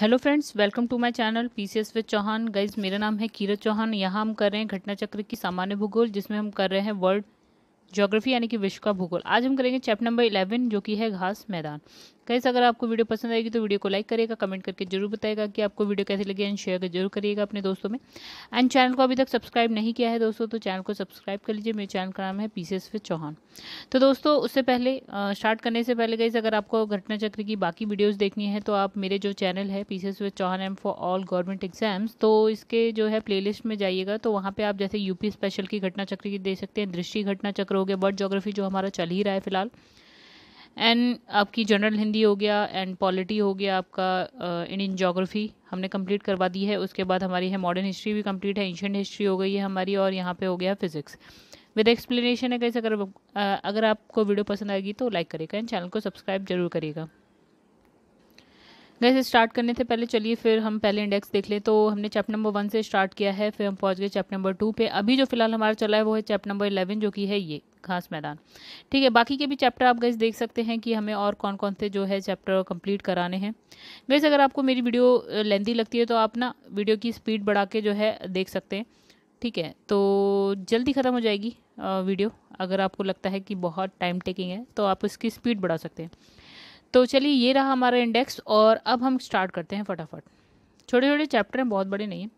hello friends welcome to my channel PCS with Chauhan guys मेरा नाम है कीरत चौहान यहाँ हम कर रहे हैं घटना चक्र की सामान्य भूगोल जिसमें हम कर रहे हैं वर्ल्ड ज्योग्राफी यानी कि विश्व का भूगोल आज हम करेंगे चैप्टर नंबर इलेवन जो कि है घास मैदान कैसे अगर आपको वीडियो पसंद आएगी तो वीडियो को लाइक करेगा कमेंट करके जरूर बताएगा कि आपको वीडियो कैसे लगे एंड शेयर जरूर करिएगा अपने दोस्तों में एंड चैनल को अभी तक सब्सक्राइब नहीं किया है दोस्तों तो चैनल को सब्सक्राइब कर लीजिए मेरे चैनल का नाम है पीसेस विद चौहान तो दोस्तों उससे पहले स्टार्ट करने से पहले कैसे अगर आपको घटना चक्र की बाकी वीडियोज़ देखनी है तो आप मेरे जो चैनल है P with Chauhan aim for all government exams तो इसके जो है प्लेलिस्ट में जाइएगा तो वहाँ पर आप जैसे यूपी स्पेशल की घटना चक्र की दे सकते हैं दृष्टि घटना चक्र हो गया बर्ड जोग्राफी जो हमारा चल ही रहा है फिलहाल एंड आपकी जनरल हिंदी हो गया एंड पॉलिटी हो गया आपका इंडियन uh, जोग्राफ़ी हमने कंप्लीट करवा दी है उसके बाद हमारी है मॉडर्न हिस्ट्री भी कंप्लीट है एंशेंट हिस्ट्री हो गई है हमारी और यहाँ पे हो गया फिज़िक्स विद एक्सप्लेनेशन है कैसे अगर uh, अगर आपको वीडियो पसंद आएगी तो लाइक करेगा एंड चैनल को सब्सक्राइब जरूर करिएगा गैसे स्टार्ट करने से पहले चलिए फिर हम पहले इंडेक्स देख लें तो हमने चैप्टर नंबर वन से स्टार्ट किया है फिर हम पहुंच गए चैप्टर नंबर टू पे अभी जो फिलहाल हमारा चला है वो है चैप्टर नंबर इलेवन जो कि है ये घास मैदान ठीक है बाकी के भी चैप्टर आप गैस देख सकते हैं कि हमें और कौन कौन से जो है चैप्टर कंप्लीट कराने हैं गैस अगर आपको मेरी वीडियो लेंदी लगती है तो आप ना वीडियो की स्पीड बढ़ा के जो है देख सकते हैं ठीक है तो जल्दी ख़त्म हो जाएगी वीडियो अगर आपको लगता है कि बहुत टाइम टेकिंग है तो आप इसकी स्पीड बढ़ा सकते हैं तो चलिए ये रहा हमारा इंडेक्स और अब हम स्टार्ट करते हैं फटाफट छोटे छोटे चैप्टर हैं बहुत बड़े नहीं हैं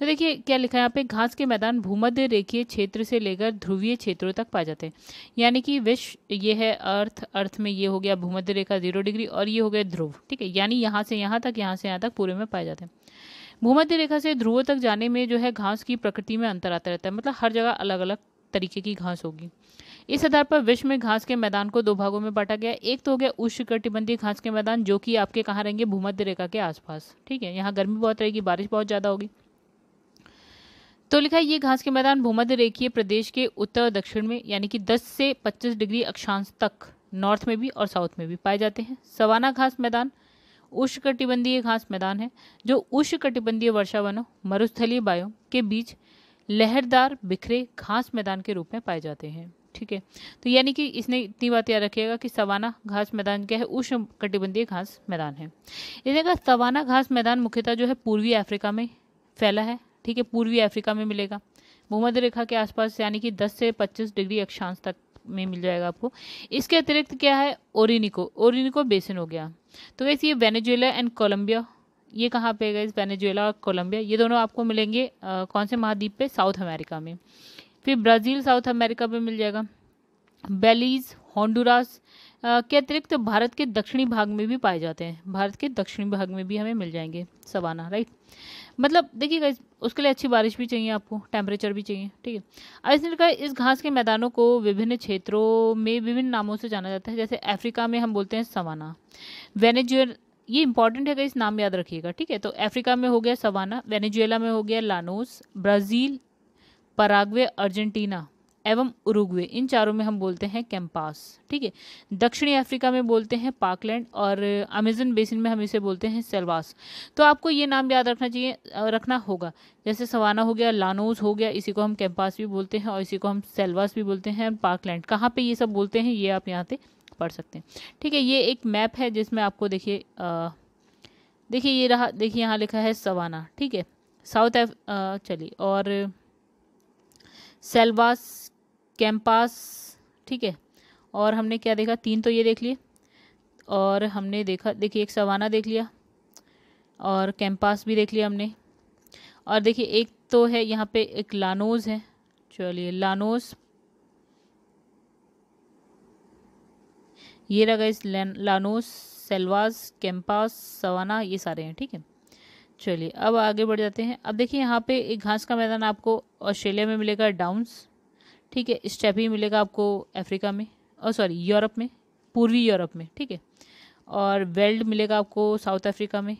तो देखिए क्या लिखा है यहाँ पे घास के मैदान भूमध्य रेखीय क्षेत्र से लेकर ध्रुवीय क्षेत्रों तक पाए जाते हैं यानी कि विश्व ये है अर्थ अर्थ में ये हो गया भूमध्य रेखा जीरो डिग्री और ये हो गया ध्रुव ठीक है यानी यहाँ से यहाँ तक यहाँ से यहाँ तक पूरे में पाए जाते हैं भूमध्य रेखा से ध्रुवों तक जाने में जो है घास की प्रकृति में अंतर आता रहता है मतलब हर जगह अलग अलग तरीके की घास होगी इस आधार पर विश्व में घास के मैदान को दो भागों में बांटा गया एक तो हो गया उष्णकटिबंधीय घास के मैदान जो कि आपके कहाँ रहेंगे भूमध्य रेखा के आसपास ठीक है यहाँ गर्मी बहुत रहेगी बारिश बहुत ज़्यादा होगी तो लिखा है ये घास के मैदान भूमध्य रेखीय प्रदेश के उत्तर दक्षिण में यानी कि 10 से 25 डिग्री अक्षांश तक नॉर्थ में भी और साउथ में भी पाए जाते हैं सवाना घास मैदान उष्णकटिबंधीय घास मैदान है जो उष्णकटिबंधीय वर्षा वनों मरुस्थलीय बायो के बीच लहरदार बिखरे घास मैदान के रूप में पाए जाते हैं ठीक है तो यानी कि इसने इतनी बात याद रखिएगा कि सवाना घास मैदान क्या है उष्ण कटिबंधीय घास मैदान है इसने कहा सवाना घास मैदान मुख्यतः जो है पूर्वी अफ्रीका में फैला है ठीक है पूर्वी अफ्रीका में मिलेगा भूमध्य रेखा के आसपास यानी कि 10 से 25 डिग्री अक्षांश तक में मिल जाएगा आपको इसके अतिरिक्त क्या है ओरिनिको ओरिनिको बेसिन हो गया तो वैसे ये वेनेजुएला एंड कोलम्बिया ये कहाँ पे गए वेनेजुएला और कोलंबिया ये दोनों आपको मिलेंगे आ, कौन से महाद्वीप पे साउथ अमेरिका में फिर ब्राज़ील साउथ अमेरिका में मिल जाएगा बेलीज होंडुरास के अतिरिक्त तो भारत के दक्षिणी भाग में भी पाए जाते हैं भारत के दक्षिणी भाग में भी हमें मिल जाएंगे सवाना राइट मतलब देखिएगा उसके लिए अच्छी बारिश भी चाहिए आपको टेम्परेचर भी चाहिए ठीक है आइसलैंड कहा इस घास के मैदानों को विभिन्न क्षेत्रों में विभिन्न नामों से जाना जाता है जैसे अफ्रीका में हम बोलते हैं सवाना वेनेजुएल ये इंपॉर्टेंट है इस नाम याद रखिएगा ठीक है तो अफ्रीका में हो गया सवाना वेनेजुएला में हो गया लानोस ब्राज़ील पराग्वे अर्जेंटीना एवं उरुग्वे इन चारों में हम बोलते हैं कैंपास ठीक है दक्षिणी अफ्रीका में बोलते हैं पाकलैंड और अमेजन बेसिन में हम इसे बोलते हैं सेलवास तो आपको ये नाम याद रखना चाहिए रखना होगा जैसे सवाना हो गया लानोज हो गया इसी को हम कैंपास भी बोलते हैं और इसी को हम सेलवास भी बोलते हैं पाकलैंड कहाँ पर ये सब बोलते हैं ये आप यहाँ पर पढ़ सकते हैं ठीक है ये एक मैप है जिसमें आपको देखिए देखिए ये रहा देखिए यहाँ लिखा है सवाना ठीक है साउथ चलिए और सेल्वास कैंपास ठीक है और हमने क्या देखा तीन तो ये देख लिए और हमने देखा देखिए एक सवाना देख लिया और कैंपास भी देख लिया हमने और देखिए एक तो है यहाँ पे एक लानोज है चलिए लानोज ये रहा इस लानोस सेल्वास कैंपास सवाना ये सारे हैं ठीक है चलिए अब आगे बढ़ जाते हैं अब देखिए यहाँ पे एक घास का मैदान आपको ऑस्ट्रेलिया में मिलेगा डाउन्स ठीक है स्टेपी मिलेगा आपको अफ्रीका में और सॉरी यूरोप में पूर्वी यूरोप में ठीक है और वेल्ड मिलेगा आपको साउथ अफ्रीका में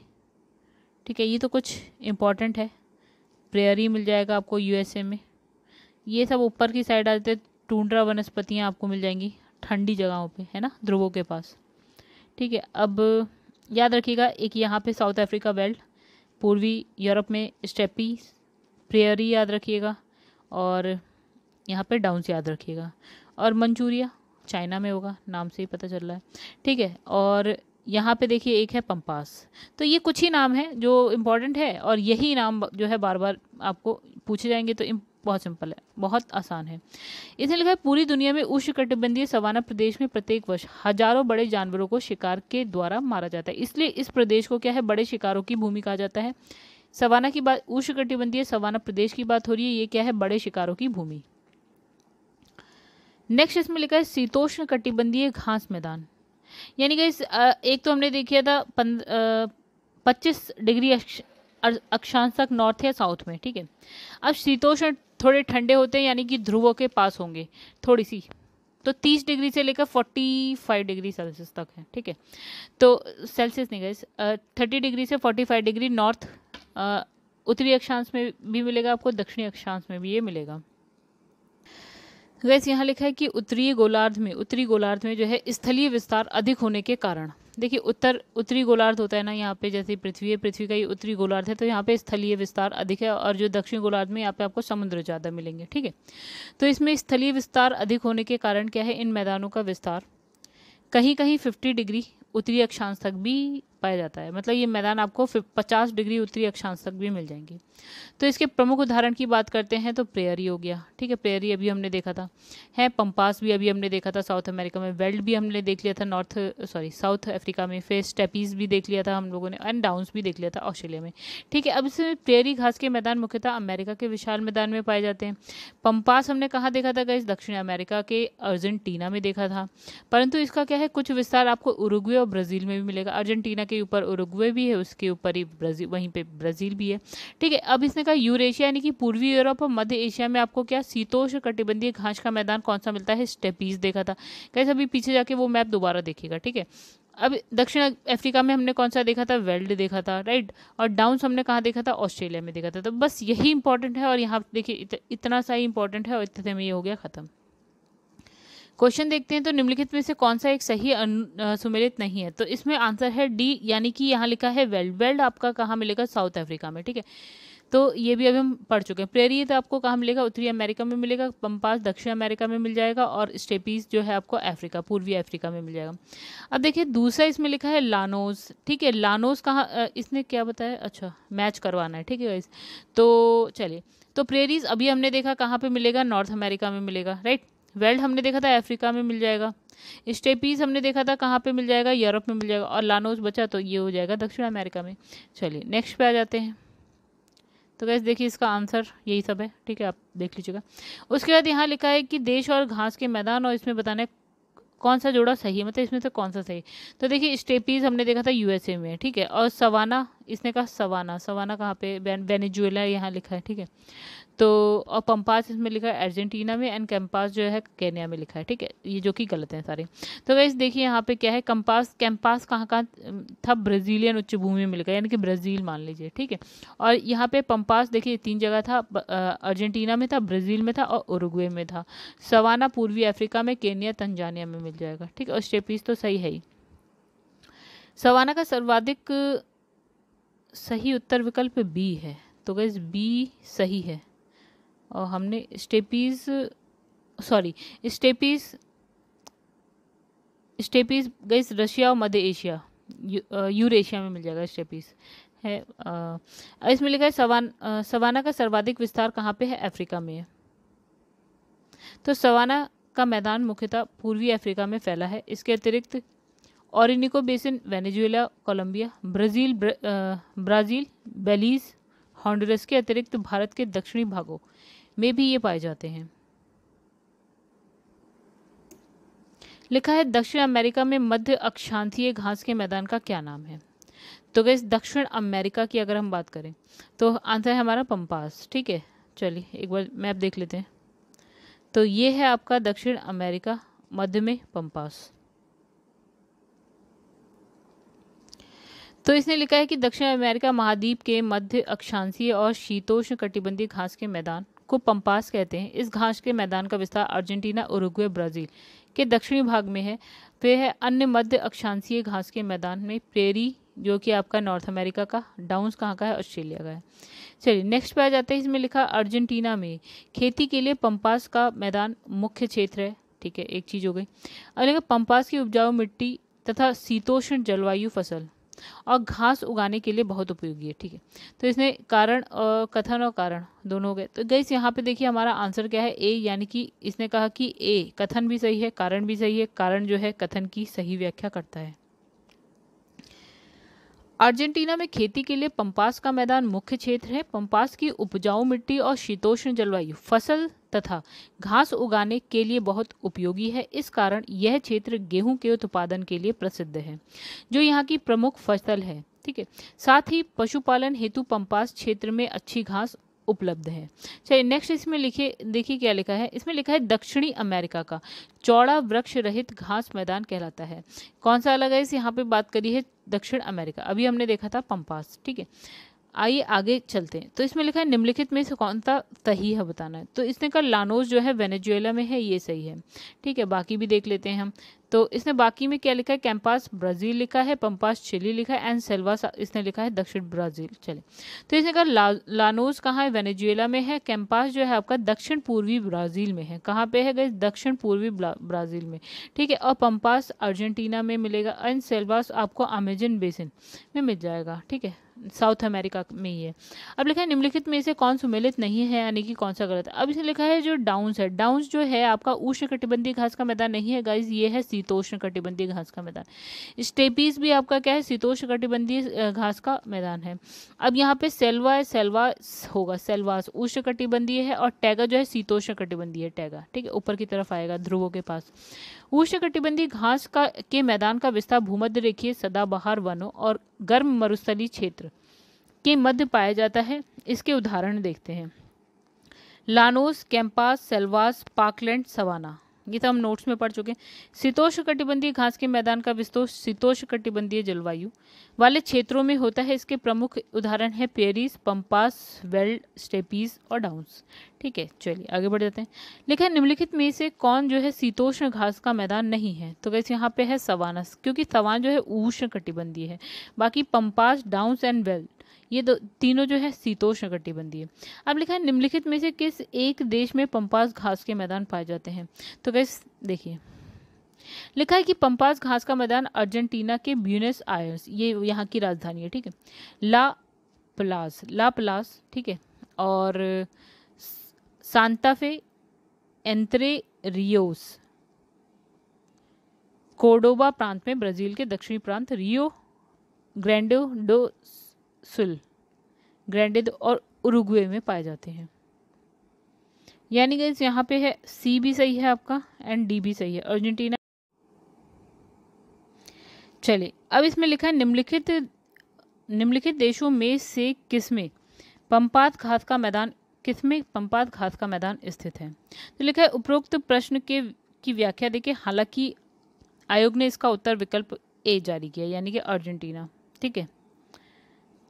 ठीक है ये तो कुछ इम्पॉर्टेंट है प्रेयरी मिल जाएगा आपको यूएसए में ये सब ऊपर की साइड आते हैं टूंड्रा वनस्पतियाँ आपको मिल जाएंगी ठंडी जगहों पर है ना ध्रुवों के पास ठीक है अब याद रखिएगा एक यहाँ पे साउथ अफ्रीका बेल्ट पूर्वी यूरोप में स्टेपी प्रेयरी याद रखिएगा और यहाँ पे डाउन्स याद रखिएगा और मंचूरिया चाइना में होगा नाम से ही पता चल रहा है ठीक है और यहाँ पे देखिए एक है पंपास तो ये कुछ ही नाम है जो इम्पॉर्टेंट है और यही नाम जो है बार बार आपको पूछे जाएंगे तो बहुत सिंपल है बहुत आसान है इसने लिखा है पूरी दुनिया में उष्णकटिबंधीय सवाना प्रदेश में प्रत्येक वर्ष हजारों बड़े जानवरों को शिकार के द्वारा मारा जाता है इसलिए इस प्रदेश को क्या है बड़े शिकारों की भूमि कहा जाता है सवाना की बात उष्णकटिबंधीय सवाना प्रदेश की बात हो रही है ये क्या है बड़े शिकारों की भूमि नेक्स्ट इसमें लिखा है शीतोष्ण कटिबंधीय घास मैदान यानी कि एक तो हमने देखा था पच्चीस डिग्री अक्षांश तक नॉर्थ या साउथ में ठीक है अब शीतोष्ण थोड़े ठंडे होते हैं यानी कि ध्रुवों के पास होंगे थोड़ी सी तो 30 डिग्री से लेकर 45 डिग्री सेल्सियस तक है ठीक है तो सेल्सियस नहीं गए थर्टी डिग्री से 45 डिग्री नॉर्थ उत्तरी अक्षांश में भी मिलेगा आपको दक्षिणी अक्षांश में भी ये मिलेगा गैस यहाँ लिखा है कि उत्तरी गोलार्ध में उत्तरी गोलार्ध में जो है स्थलीय विस्तार अधिक होने के कारण देखिए उत्तर उत्तरी गोलार्ध होता है ना यहाँ पे जैसे पृथ्वी है पृथ्वी का ये उत्तरी गोलार्ध है तो यहाँ पे स्थलीय विस्तार अधिक है और जो दक्षिण गोलार्ध में यहाँ पे आपको समुद्र ज़्यादा मिलेंगे ठीक है तो इसमें स्थलीय विस्तार अधिक होने के कारण क्या है इन मैदानों का विस्तार कहीं कहीं फिफ्टी डिग्री उत्तरी अक्षांश तक भी पाया जाता है मतलब ये मैदान आपको पचास डिग्री उत्तरी अक्षांश तक भी मिल जाएंगे तो इसके प्रमुख उदाहरण की बात करते हैं तो प्रेयरी हो गया ठीक है प्रेयरी अभी हमने देखा था है पंपास भी अभी हमने देखा था साउथ अमेरिका में वेल्ड भी हमने देख लिया था नॉर्थ सॉरी साउथ अफ्रीका में फेस टेपीज भी देख लिया था हम लोगों ने एंड डाउन्स भी देख लिया था ऑस्ट्रेलिया में ठीक है अब इसमें प्रेयरी घास के मैदान मुख्यतः अमेरिका के विशाल मैदान में पाए जाते हैं पंपास हमने कहाँ देखा था गई दक्षिण अमेरिका के अर्जेंटीना में देखा था परंतु इसका क्या है कुछ विस्तार आपको उरुग्वे और और ब्राज़ील में भी मिलेगा अर्जेंटीना के ऊपर उरुग्वे भी है उसके ऊपर ही ब्राज़ील वहीं पे ब्राज़ील भी है ठीक है अब इसने कहा यूरेशिया यानी कि पूर्वी यूरोप और मध्य एशिया में आपको क्या शीतोष कटिबंधीय घास का मैदान कौन सा मिलता है स्टेपीज देखा था कैसे अभी पीछे जाके वो मैप दोबारा देखेगा ठीक है अब दक्षिण अफ्रीका में हमने कौन सा देखा था वेल्ड देखा था राइट और डाउन्स हमने कहाँ देखा था ऑस्ट्रेलिया में देखा था तो बस यही इंपॉर्टेंट है और यहाँ देखिए इत, इतना सा ही इंपॉर्टेंट है और इतने में ये हो गया ख़त्म क्वेश्चन देखते हैं तो निम्नलिखित में से कौन सा एक सही सुमेलित नहीं है तो इसमें आंसर है डी यानी कि यहाँ लिखा है वेल्ड वेल्ड आपका कहाँ मिलेगा साउथ अफ्रीका में ठीक है तो ये भी अभी हम पढ़ चुके हैं प्रेरी तो आपको कहाँ मिलेगा उत्तरी अमेरिका में मिलेगा पंपास दक्षिण अमेरिका में मिल जाएगा और स्टेपीज जो है आपको अफ्रीका पूर्वी अफ्रीका में मिल जाएगा अब देखिए दूसरा इसमें लिखा है लानोस ठीक है लानोस कहाँ इसने क्या बताया अच्छा मैच करवाना है ठीक है तो चलिए तो प्रेरीज अभी हमने देखा कहाँ पर मिलेगा नॉर्थ अमेरिका में मिलेगा राइट वेल्ड हमने देखा था अफ्रीका में मिल जाएगा स्टेपीज हमने देखा था कहाँ पे मिल जाएगा यूरोप में मिल जाएगा और लानोज बचा तो ये हो जाएगा दक्षिण अमेरिका में चलिए नेक्स्ट पे आ जाते हैं तो गैस देखिए इसका आंसर यही सब है ठीक है आप देख लीजिएगा उसके बाद यहाँ लिखा है कि देश और घास के मैदान और इसमें बताने कौन सा जोड़ा सही है मतलब इसमें से कौन सा सही तो देखिए स्टेपीज हमने देखा था यूएसए में ठीक है और सवाना इसने कहा सवाना सवाना कहाँ पे वेनेजुएला यहाँ लिखा है ठीक है तो और पम्पास इसमें लिखा है अर्जेंटीना में एंड कैम्पास जो है केन्या में लिखा है ठीक है ये जो कि गलत है सारे तो वैसे देखिए यहाँ पे क्या है कंपास कैम्पास कहाँ कहाँ था ब्राज़ीलियन उच्च भूमि में लिखा है यानी कि ब्राज़ील मान लीजिए ठीक है और यहाँ पे पम्पास देखिए तीन जगह था अर्जेंटीना में था ब्राज़ील में था और उरुग्वे में था सवाना पूर्वी अफ्रीका में केन्या तंजानिया में मिल जाएगा ठीक है और स्टेपीज तो सही है ही सवाना का सर्वाधिक सही उत्तर विकल्प बी है तो गैस बी सही है और हमने स्टेपीज सॉरी स्टेपीज स्टेपीज गई रशिया और मध्य एशिया यूरेशिया में मिल जाएगा स्टेपीज है आ, इसमें लिखा है सवान आ, सवाना का सर्वाधिक विस्तार कहाँ पे है अफ्रीका में है तो सवाना का मैदान मुख्यतः पूर्वी अफ्रीका में फैला है इसके अतिरिक्त Orinoco basin Venezuela Colombia Brazil ब्र, ब्राज़ील बेलीज हॉन्डरस के अतिरिक्त भारत के दक्षिणी भागों में भी ये पाए जाते हैं लिखा है दक्षिण अमेरिका में मध्य अक्षांतीय घास के मैदान का क्या नाम है तो गैस दक्षिण अमेरिका की अगर हम बात करें तो आंसर है हमारा पंपास ठीक है चलिए एक बार मैप देख लेते हैं तो ये है आपका दक्षिण अमेरिका मध्य में पंपास तो इसने लिखा है कि दक्षिण अमेरिका महाद्वीप के मध्य अक्षांशीय और शीतोष्ण कटिबंधी घास के मैदान को पंपास कहते हैं इस घास के मैदान का विस्तार अर्जेंटीना उरुग्वे ब्राज़ील के दक्षिणी भाग में है वे तो है अन्य मध्य अक्षांशीय घास के मैदान में प्रेरी जो कि आपका नॉर्थ अमेरिका का डाउन्स कहाँ का है ऑस्ट्रेलिया का है चलिए नेक्स्ट पे आ जाते हैं इसमें लिखा अर्जेंटीना में खेती के लिए पंपास का मैदान मुख्य क्षेत्र है ठीक है एक चीज़ हो गई अब लिखा पंपास की उपजाऊ मिट्टी तथा शीतोष्ण जलवायु फसल और घास उगाने के लिए बहुत उपयोगी है ठीक है तो इसमें कारण और कथन और कारण दोनों हो गए तो गई यहाँ पे देखिए हमारा आंसर क्या है ए यानी कि इसने कहा कि ए कथन भी सही है कारण भी सही है कारण जो है कथन की सही व्याख्या करता है अर्जेंटीना में खेती के लिए पंपास का मैदान मुख्य क्षेत्र है पंपास की उपजाऊ मिट्टी और शीतोष्ण जलवायु फसल तथा घास उगाने के लिए बहुत उपयोगी है इस कारण यह क्षेत्र गेहूं के उत्पादन के लिए प्रसिद्ध है जो यहाँ की प्रमुख फसल है ठीक है साथ ही पशुपालन हेतु पंपास क्षेत्र में अच्छी घास उपलब्ध है चलिए नेक्स्ट इसमें लिखे देखिए क्या लिखा है इसमें लिखा है दक्षिणी अमेरिका का चौड़ा वृक्ष रहित घास मैदान कहलाता है कौन सा अलग है इस यहाँ पे बात करी है दक्षिण अमेरिका अभी हमने देखा था पंपास ठीक है आइए आगे चलते हैं तो इसमें लिखा है निम्नलिखित में से कौन सा सही है बताना है तो इसने कहा लानोज जो है वेनेजुएला में है ये सही है ठीक है बाकी भी देख लेते हैं हम तो इसने बाकी में क्या लिखा है कैंपास ब्राज़ील लिखा है पंपास चिली लिखा है एंड सेल्वास इसने लिखा है दक्षिण ब्राज़ील चले तो इसने कहा ला, लानोज कहाँ है वेनेजुएला में है कैंपास जो है आपका दक्षिण पूर्वी ब्राज़ील में है कहाँ पे है गए दक्षिण पूर्वी ब्राज़ील में ठीक है और पंपास अर्जेंटीना में मिलेगा एंड सेल्वास आपको अमेजन बेसिन में मिल जाएगा ठीक है साउथ अमेरिका में ही है अब लिखा है निम्नलिखित में से कौन सुमेलित नहीं है यानी कि कौन सा गलत है अब इसे लिखा है जो डाउन्स है डाउन्स जो है आपका उष्ण कटिबंधी घास का मैदान नहीं है गाइज ये है शीतोष्ण कटिबंधी घास का मैदान स्टेपीज भी आपका क्या है शीतोष्ण कटिबंधी घास का मैदान है अब यहाँ पे सेल्वा है होगा सेल्वास उष्ण कटिबंधीय है और टैगा जो है शीतोष्ण कटिबंधीय है टैगा ठीक है ऊपर की तरफ आएगा ध्रुवों के पास उष्णकटिबंधीय घास का के मैदान का विस्तार भूमध्य रेखीय सदाबहार वनों और गर्म मरुस्थली क्षेत्र के मध्य पाया जाता है इसके उदाहरण देखते हैं llanos campos selvas parkland savanna ये तो हम नोट्स में पढ़ चुके हैं शीतोष कटिबंधीय घास के मैदान का विस्तोष शीतोष कटिबंधीय जलवायु वाले क्षेत्रों में होता है इसके प्रमुख उदाहरण है पेरिस पंपास वेल्ड स्टेपीज और डाउंस ठीक है चलिए आगे बढ़ जाते हैं लेकिन निम्नलिखित में से कौन जो है शीतोष्ण घास का मैदान नहीं है तो कैसे यहाँ पे है सवानस क्योंकि सवान जो है उष्ण कटिबंधीय है बाकी पंपास डाउंस एंड वेल्ड ये दो तीनों जो है शीतोष्ण कटिबंधीय अब लिखा है निम्नलिखित में से किस एक देश में पंपास घास के मैदान पाए जाते हैं तो गैस देखिए लिखा है कि पंपास घास का मैदान अर्जेंटीना के ब्यूनस आयर्स ये यहाँ की राजधानी है ठीक है ला प्लास ला प्लास ठीक है और सांताफे एंत्रे रियोस कोडोबा प्रांत में ब्राज़ील के दक्षिणी प्रांत रियो ग्रैंडो डो सुल ग्रैंडेड और उरुग्वे में पाए जाते हैं यानी गई यहाँ पे है सी भी सही है आपका एंड डी भी सही है अर्जेंटीना चलिए अब इसमें लिखा है निम्नलिखित निम्नलिखित देशों में से किसमें पंपात घास का मैदान किसमें पंपात घास का मैदान स्थित है तो लिखा है उपरोक्त प्रश्न के की व्याख्या देखे हालांकि आयोग ने इसका उत्तर विकल्प ए जारी किया यानी कि अर्जेंटीना ठीक है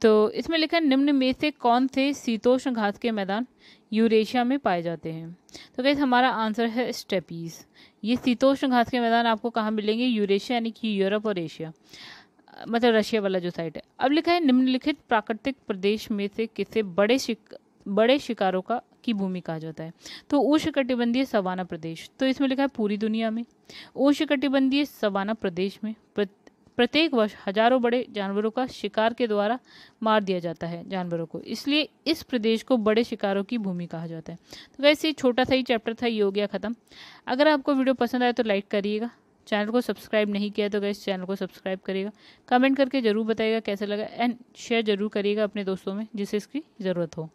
तो इसमें लिखा है निम्न में से कौन से शीतोष्ण घास के मैदान यूरेशिया में पाए जाते हैं तो कैसे हमारा आंसर है स्टेपीज ये शीतोष्ण घास के मैदान आपको कहाँ मिलेंगे यूरेशिया यानी कि यूरोप और एशिया मतलब रशिया वाला जो साइट है अब लिखा है निम्नलिखित प्राकृतिक प्रदेश में से किसे बड़े शिक बड़े शिकारों का की भूमि कहा जाता है तो कटिबंधीय सवाना प्रदेश तो इसमें लिखा है पूरी दुनिया में कटिबंधीय सवाना प्रदेश में प्रत्येक वर्ष हजारों बड़े जानवरों का शिकार के द्वारा मार दिया जाता है जानवरों को इसलिए इस प्रदेश को बड़े शिकारों की भूमि कहा जाता है तो वैसे छोटा सा ही चैप्टर था ये हो गया ख़त्म अगर आपको वीडियो पसंद आए तो लाइक करिएगा चैनल को सब्सक्राइब नहीं किया तो गैस चैनल को सब्सक्राइब करिएगा कमेंट करके ज़रूर बताइएगा कैसा लगा एंड शेयर ज़रूर करिएगा अपने दोस्तों में जिसे इसकी ज़रूरत हो